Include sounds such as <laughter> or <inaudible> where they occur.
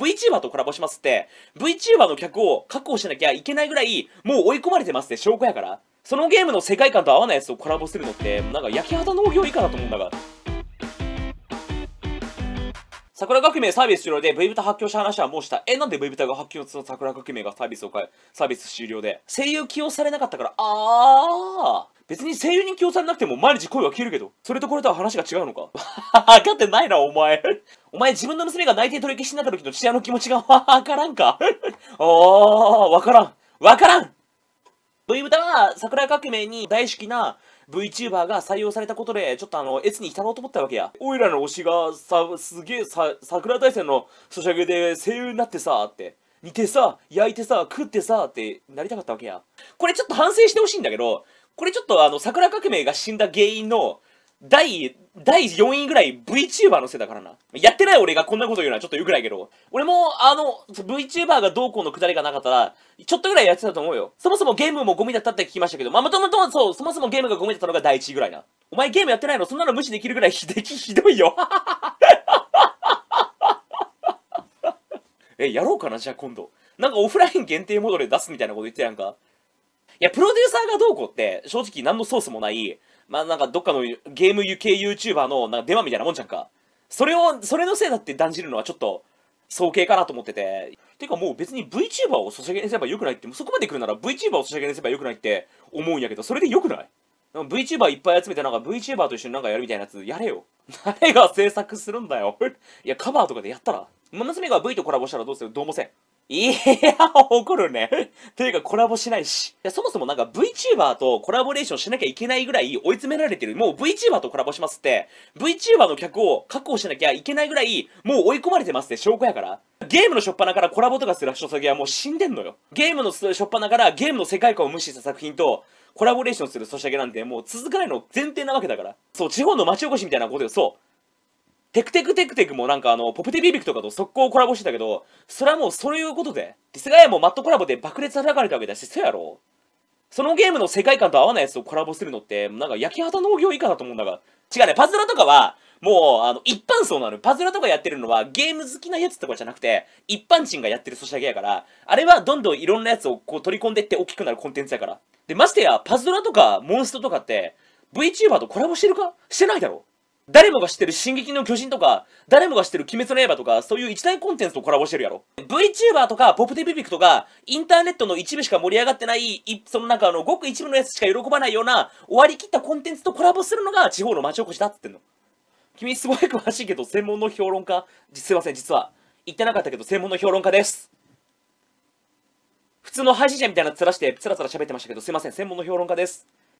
VTuber とコラボしますって、VTuber の客を確保しなきゃいけないぐらい、もう追い込まれてますって証拠やから。そのゲームの世界観と合わないやつとコラボするのって、なんか焼き畑農業以下だと思うんだが。桜革命サービス終了で V ブタ発狂した話はもうした。え、なんで V ブタが発狂の桜革命がサービスを変え、サービス終了で。声優起用されなかったから、あー。別に声優に起用されなくても毎日声は消えるけど、それとこれとは話が違うのか。分かってないな、お前。お前自分の娘が内定取り消しになった時の父親の気持ちがわからんか。あ <laughs> ー、わからん。わからんいう歌は、桜革命に大好きな VTuber が採用されたことで、ちょっとあの、エに浸ろうと思ったわけや。おいらの推しが、さ、すげえ、さ、桜大戦のソシャゲで声優になってさ、って。煮てさ、焼いてさ、食ってさ、ってなりたかったわけや。これちょっと反省してほしいんだけど、これちょっとあの、桜革命が死んだ原因の、第、第4位ぐらい VTuber のせいだからな。やってない俺がこんなこと言うのはちょっと言うぐらいけど、俺もあの、VTuber がどうこうのくだりがなかったら、ちょっとぐらいやってたと思うよ。そもそもゲームもゴミだったって聞きましたけど、まあ、もともとそう、そもそもゲームがゴミだったのが第1位ぐらいな。お前ゲームやってないのそんなの無視できるぐらいひでき、<laughs> ひどいよ。<laughs> え、やろうかなじゃあ今度。なんかオフライン限定モードで出すみたいなこと言ってやんか。いや、プロデューサーがどうこうって、正直何のソースもない、まあなんかどっかのゲーム系 YouTuber のなんかデマみたいなもんじゃんか。それを、それのせいだって断じるのはちょっと、早計かなと思ってて。てかもう別に VTuber をソシャゲにせばよくないって、そこまで来るなら VTuber をソシャゲにせばよくないって思うんやけど、それでよくない VTuber いっぱい集めてなんか VTuber と一緒になんかやるみたいなやつやれよ。誰が制作するんだよ。<laughs> いや、カバーとかでやったら。娘が V とコラボしたらどうするどうもせん。いや、怒るね。<laughs> というかコラボしないし。いや、そもそもなんか VTuber とコラボレーションしなきゃいけないぐらい追い詰められてる。もう VTuber とコラボしますって、VTuber の客を確保しなきゃいけないぐらい、もう追い込まれてますって証拠やから。ゲームの初っ端からコラボとかする人先はもう死んでんのよ。ゲームの初っ端からゲームの世界観を無視した作品と、コラボレーションするソシャゲなんてもう続かないの前提なわけだから。そう、地方の町おこしみたいなことよ、そう。テクテクテクテクもなんかあの、ポプテビビクとかと速攻コラボしてたけど、それはもうそういうことで、ディスガイアもマットコラボで爆裂叩かれたわけだし、そうやろそのゲームの世界観と合わないやつをコラボするのって、なんか焼き畑農業以下だと思うんだが。違うね、パズラとかは、もう、あの、一般層なの。パズラとかやってるのは、ゲーム好きなやつとかじゃなくて、一般人がやってるソシャゲやから、あれはどんどんいろんなやつをこう取り込んでって大きくなるコンテンツやから。で、ましてや、パズラとか、モンストとかって、VTuber とコラボしてるかしてないだろ誰もが知ってる進撃の巨人とか、誰もが知ってる鬼滅の刃とか、そういう一大コンテンツとコラボしてるやろ。VTuber とか、ポプテピピクとか、インターネットの一部しか盛り上がってない、そのなんかあの、ごく一部のやつしか喜ばないような、終わりきったコンテンツとコラボするのが地方の町おこしだっつってんの。君すごい詳しいけど、専門の評論家、すいません、実は。言ってなかったけど、専門の評論家です。普通の配信者みたいな面して、つらつら喋ってましたけど、すいません、専門の評論家です。